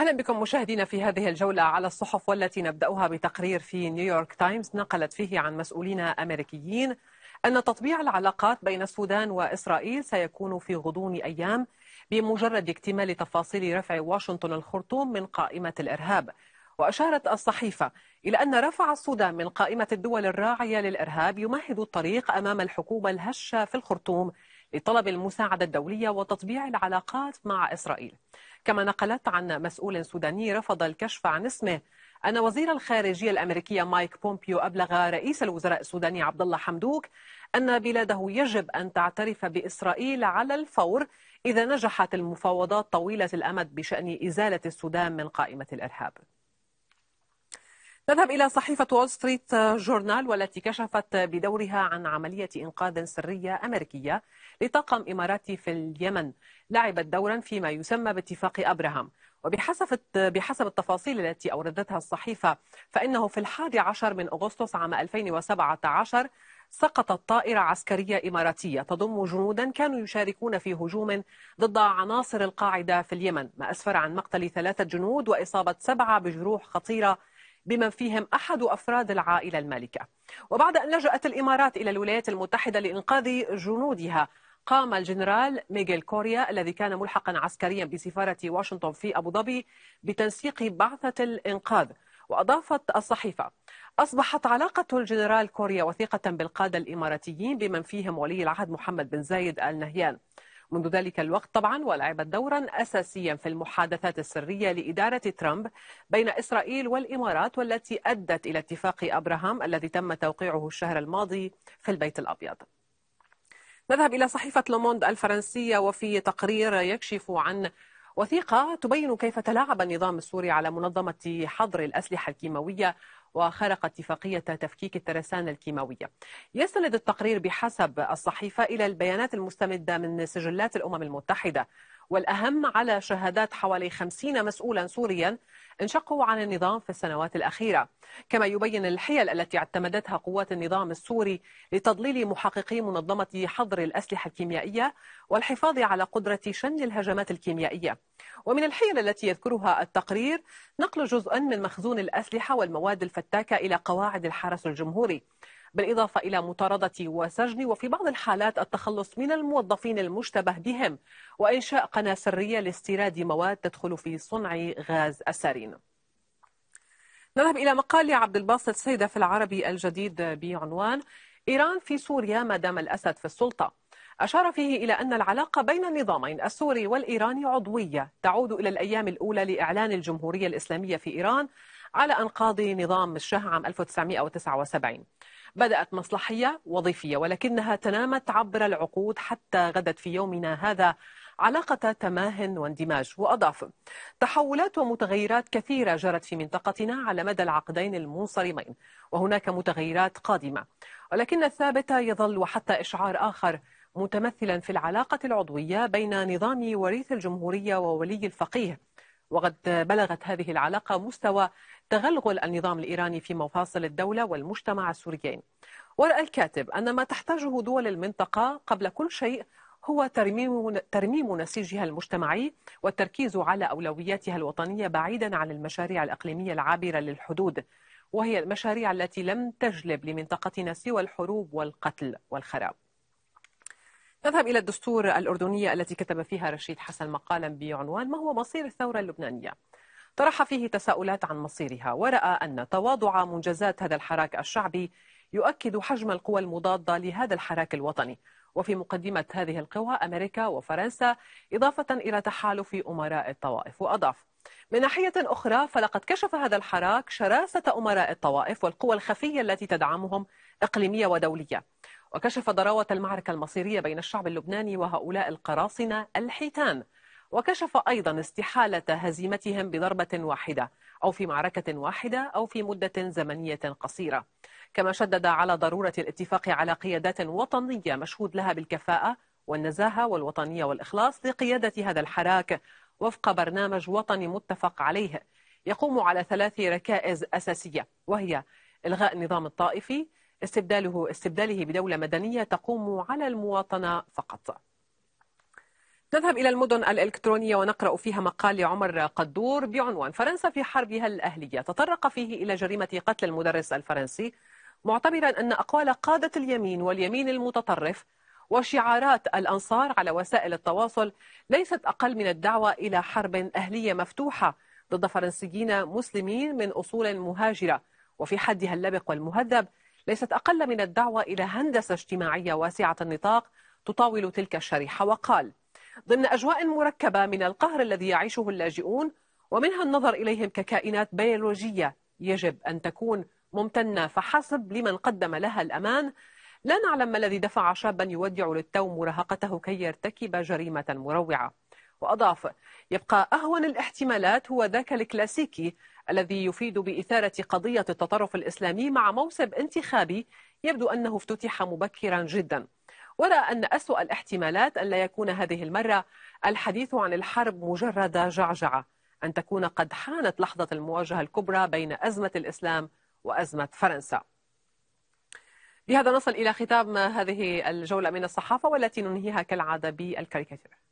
أهلا بكم مشاهدينا في هذه الجولة على الصحف والتي نبدأها بتقرير في نيويورك تايمز نقلت فيه عن مسؤولين أمريكيين أن تطبيع العلاقات بين السودان وإسرائيل سيكون في غضون أيام بمجرد اكتمال تفاصيل رفع واشنطن الخرطوم من قائمة الإرهاب وأشارت الصحيفة إلى أن رفع السودان من قائمة الدول الراعية للإرهاب يمهد الطريق أمام الحكومة الهشة في الخرطوم لطلب المساعدة الدولية وتطبيع العلاقات مع إسرائيل كما نقلت عن مسؤول سوداني رفض الكشف عن اسمه أن وزير الخارجية الأمريكية مايك بومبيو أبلغ رئيس الوزراء السوداني عبد الله حمدوك أن بلاده يجب أن تعترف بإسرائيل على الفور إذا نجحت المفاوضات طويلة الأمد بشأن إزالة السودان من قائمة الإرهاب نذهب إلى صحيفة وول ستريت جورنال والتي كشفت بدورها عن عملية إنقاذ سرية أمريكية لطاقم إماراتي في اليمن لعبت دورا فيما يسمى باتفاق أبراهام وبحسب بحسب التفاصيل التي أوردتها الصحيفة فإنه في الحادي عشر من أغسطس عام 2017 سقطت طائرة عسكرية إماراتية تضم جنودا كانوا يشاركون في هجوم ضد عناصر القاعدة في اليمن ما أسفر عن مقتل ثلاثة جنود وإصابة سبعة بجروح خطيرة بمن فيهم أحد أفراد العائلة المالكة وبعد أن لجأت الإمارات إلى الولايات المتحدة لإنقاذ جنودها قام الجنرال ميغيل كوريا الذي كان ملحقا عسكريا بسفارة واشنطن في أبو ظبي بتنسيق بعثة الإنقاذ وأضافت الصحيفة أصبحت علاقة الجنرال كوريا وثيقة بالقادة الإماراتيين بمن فيهم ولي العهد محمد بن زايد آل نهيان منذ ذلك الوقت طبعا ولعبت دورا أساسيا في المحادثات السرية لإدارة ترامب بين إسرائيل والإمارات والتي أدت إلى اتفاق أبراهام الذي تم توقيعه الشهر الماضي في البيت الأبيض نذهب إلى صحيفة لوموند الفرنسية وفي تقرير يكشف عن وثيقة تبين كيف تلاعب النظام السوري على منظمة حظر الأسلحة الكيماوية وخرق اتفاقية تفكيك الترسانة الكيماوية يستند التقرير بحسب الصحيفة إلى البيانات المستمدة من سجلات الأمم المتحدة والأهم على شهادات حوالي 50 مسؤولا سوريا انشقوا عن النظام في السنوات الأخيرة كما يبين الحيل التي اعتمدتها قوات النظام السوري لتضليل محققي منظمة حظر الأسلحة الكيميائية والحفاظ على قدرة شن الهجمات الكيميائية ومن الحيل التي يذكرها التقرير نقل جزءا من مخزون الأسلحة والمواد الفتاكة إلى قواعد الحرس الجمهوري بالإضافة إلى مطاردة وسجن وفي بعض الحالات التخلص من الموظفين المشتبه بهم وإنشاء قناة سرية لاستيراد مواد تدخل في صنع غاز السارين نذهب إلى مقال لعبد الباسط سيدة في العربي الجديد بعنوان إيران في سوريا ما دام الأسد في السلطة أشار فيه إلى أن العلاقة بين النظامين السوري والإيراني عضوية تعود إلى الأيام الأولى لإعلان الجمهورية الإسلامية في إيران على أنقاض نظام الشاه عام 1979 بدأت مصلحية وظيفية ولكنها تنامت عبر العقود حتى غدت في يومنا هذا علاقة تماه واندماج وأضاف تحولات ومتغيرات كثيرة جرت في منطقتنا على مدى العقدين المنصرمين وهناك متغيرات قادمة ولكن الثابت يظل وحتى إشعار آخر متمثلا في العلاقة العضوية بين نظام وريث الجمهورية وولي الفقيه وقد بلغت هذه العلاقة مستوى تغلغل النظام الإيراني في مفاصل الدولة والمجتمع السوريين ورأى الكاتب أن ما تحتاجه دول المنطقة قبل كل شيء هو ترميم, ترميم نسيجها المجتمعي والتركيز على أولوياتها الوطنية بعيدا عن المشاريع الإقليمية العابرة للحدود وهي المشاريع التي لم تجلب لمنطقتنا سوى الحروب والقتل والخراب نذهب إلى الدستور الأردنية التي كتب فيها رشيد حسن مقالا بعنوان ما هو مصير الثورة اللبنانية طرح فيه تساؤلات عن مصيرها ورأى أن تواضع منجزات هذا الحراك الشعبي يؤكد حجم القوى المضادة لهذا الحراك الوطني وفي مقدمة هذه القوى أمريكا وفرنسا إضافة إلى تحالف أمراء الطوائف وأضاف من ناحية أخرى فلقد كشف هذا الحراك شراسة أمراء الطوائف والقوى الخفية التي تدعمهم إقليمية ودولية وكشف ضراوة المعركة المصيرية بين الشعب اللبناني وهؤلاء القراصنة الحيتان وكشف أيضا استحالة هزيمتهم بضربة واحدة أو في معركة واحدة أو في مدة زمنية قصيرة كما شدد على ضرورة الاتفاق على قيادات وطنية مشهود لها بالكفاءة والنزاهة والوطنية والإخلاص لقيادة هذا الحراك وفق برنامج وطني متفق عليه يقوم على ثلاث ركائز أساسية وهي إلغاء النظام الطائفي استبداله استبداله بدولة مدنية تقوم على المواطنة فقط نذهب إلى المدن الإلكترونية ونقرأ فيها مقال لعمر قدور بعنوان فرنسا في حربها الأهلية تطرق فيه إلى جريمة قتل المدرس الفرنسي معتبرا أن أقوال قادة اليمين واليمين المتطرف وشعارات الأنصار على وسائل التواصل ليست أقل من الدعوة إلى حرب أهلية مفتوحة ضد فرنسيين مسلمين من أصول مهاجرة وفي حدها اللبق والمهذب ليست أقل من الدعوة إلى هندسة اجتماعية واسعة النطاق تطاول تلك الشريحة وقال ضمن أجواء مركبة من القهر الذي يعيشه اللاجئون ومنها النظر إليهم ككائنات بيولوجية يجب أن تكون ممتنة فحسب لمن قدم لها الأمان لا نعلم ما الذي دفع شابا يودع للتو مراهقته كي يرتكب جريمة مروعة وأضاف يبقى أهون الاحتمالات هو ذاك الكلاسيكي الذي يفيد بإثارة قضية التطرف الإسلامي مع موسم انتخابي يبدو أنه افتتح مبكرا جدا ولا أن أسوأ الاحتمالات أن لا يكون هذه المرة الحديث عن الحرب مجرد جعجعة أن تكون قد حانت لحظة المواجهة الكبرى بين أزمة الإسلام وأزمة فرنسا بهذا نصل إلى ختام هذه الجولة من الصحافة والتي ننهيها كالعادة بالكاريكاتير